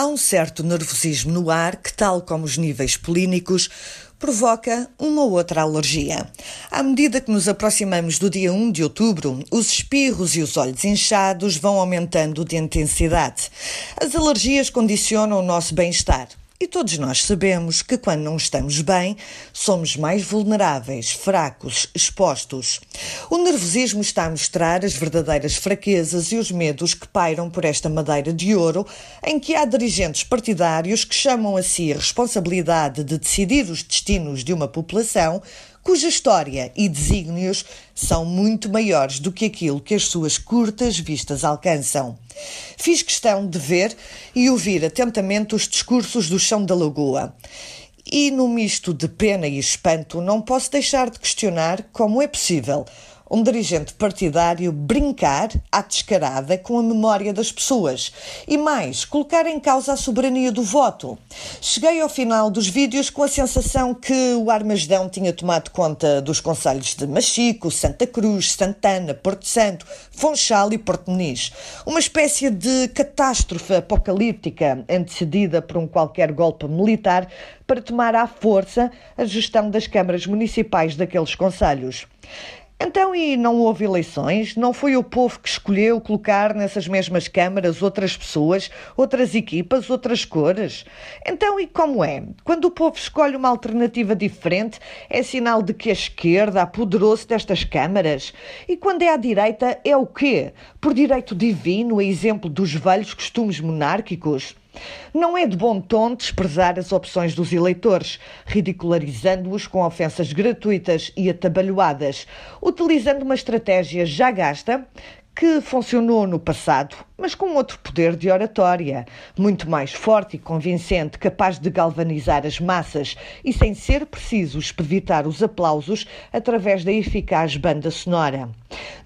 há um certo nervosismo no ar que, tal como os níveis polínicos, provoca uma outra alergia. À medida que nos aproximamos do dia 1 de outubro, os espirros e os olhos inchados vão aumentando de intensidade. As alergias condicionam o nosso bem-estar, e todos nós sabemos que quando não estamos bem, somos mais vulneráveis, fracos, expostos. O nervosismo está a mostrar as verdadeiras fraquezas e os medos que pairam por esta madeira de ouro, em que há dirigentes partidários que chamam a si a responsabilidade de decidir os destinos de uma população cuja história e desígnios são muito maiores do que aquilo que as suas curtas vistas alcançam. Fiz questão de ver e ouvir atentamente os discursos do chão da lagoa. E no misto de pena e espanto, não posso deixar de questionar como é possível um dirigente partidário brincar à descarada com a memória das pessoas e mais, colocar em causa a soberania do voto. Cheguei ao final dos vídeos com a sensação que o Armagedão tinha tomado conta dos conselhos de Machico, Santa Cruz, Santana, Porto Santo, Fonchal e Porto Nis. Uma espécie de catástrofe apocalíptica antecedida por um qualquer golpe militar para tomar à força a gestão das câmaras municipais daqueles conselhos. Então, e não houve eleições? Não foi o povo que escolheu colocar nessas mesmas câmaras outras pessoas, outras equipas, outras cores? Então, e como é? Quando o povo escolhe uma alternativa diferente, é sinal de que a esquerda apoderou-se destas câmaras? E quando é a direita, é o quê? Por direito divino, a exemplo dos velhos costumes monárquicos? Não é de bom tom desprezar as opções dos eleitores, ridicularizando-os com ofensas gratuitas e atabalhoadas, utilizando uma estratégia já gasta que funcionou no passado, mas com outro poder de oratória, muito mais forte e convincente, capaz de galvanizar as massas e sem ser preciso espevitar os aplausos através da eficaz banda sonora.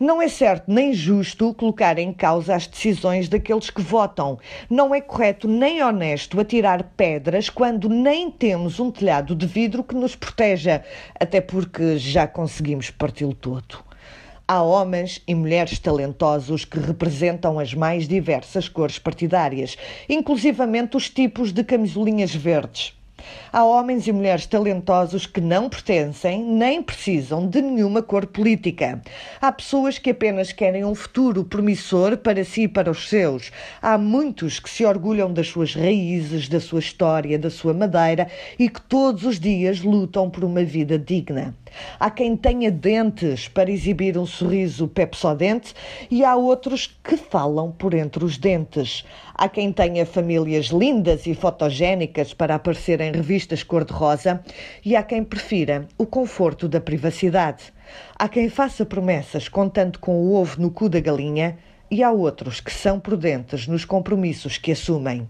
Não é certo nem justo colocar em causa as decisões daqueles que votam. Não é correto nem honesto atirar pedras quando nem temos um telhado de vidro que nos proteja, até porque já conseguimos parti-lo todo. Há homens e mulheres talentosos que representam as mais diversas cores partidárias, inclusivamente os tipos de camisolinhas verdes. Há homens e mulheres talentosos que não pertencem nem precisam de nenhuma cor política. Há pessoas que apenas querem um futuro promissor para si e para os seus. Há muitos que se orgulham das suas raízes, da sua história, da sua madeira e que todos os dias lutam por uma vida digna. Há quem tenha dentes para exibir um sorriso pepsodente e há outros que falam por entre os dentes. Há quem tenha famílias lindas e fotogénicas para aparecer em revistas cor-de-rosa e há quem prefira o conforto da privacidade. Há quem faça promessas contando com o ovo no cu da galinha e há outros que são prudentes nos compromissos que assumem.